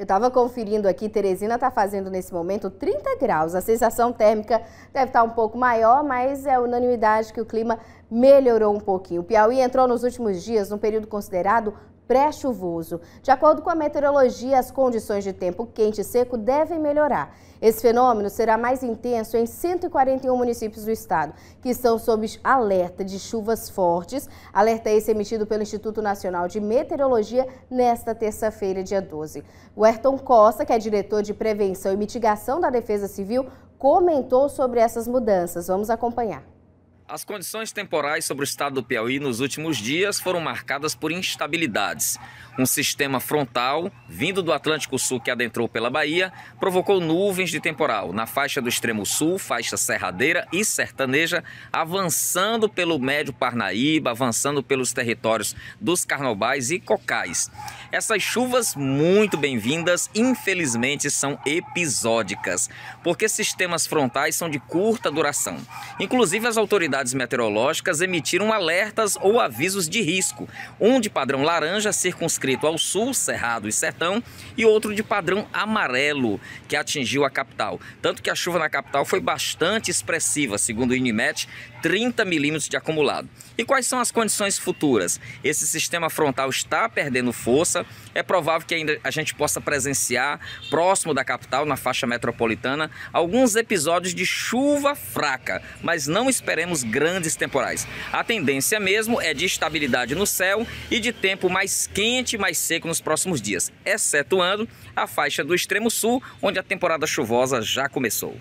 Eu estava conferindo aqui, Teresina está fazendo nesse momento 30 graus. A sensação térmica deve estar tá um pouco maior, mas é unanimidade que o clima melhorou um pouquinho. O Piauí entrou nos últimos dias num período considerado pré-chuvoso. De acordo com a meteorologia, as condições de tempo quente e seco devem melhorar. Esse fenômeno será mais intenso em 141 municípios do estado, que estão sob alerta de chuvas fortes. Alerta esse emitido pelo Instituto Nacional de Meteorologia nesta terça-feira, dia 12. O Ayrton Costa, que é diretor de Prevenção e Mitigação da Defesa Civil, comentou sobre essas mudanças. Vamos acompanhar. As condições temporais sobre o estado do Piauí nos últimos dias foram marcadas por instabilidades. Um sistema frontal, vindo do Atlântico Sul que adentrou pela Bahia, provocou nuvens de temporal na faixa do extremo sul, faixa serradeira e sertaneja, avançando pelo Médio Parnaíba, avançando pelos territórios dos Carnobais e Cocais. Essas chuvas, muito bem-vindas, infelizmente são episódicas, porque sistemas frontais são de curta duração. Inclusive, as autoridades autoridades meteorológicas emitiram alertas ou avisos de risco, um de padrão laranja circunscrito ao sul, Cerrado e Sertão, e outro de padrão amarelo, que atingiu a capital. Tanto que a chuva na capital foi bastante expressiva, segundo o Inimet, 30 milímetros de acumulado. E quais são as condições futuras? Esse sistema frontal está perdendo força, é provável que ainda a gente possa presenciar, próximo da capital, na faixa metropolitana, alguns episódios de chuva fraca, mas não esperemos grandes temporais. A tendência mesmo é de estabilidade no céu e de tempo mais quente e mais seco nos próximos dias, excetuando a faixa do extremo sul, onde a temporada chuvosa já começou.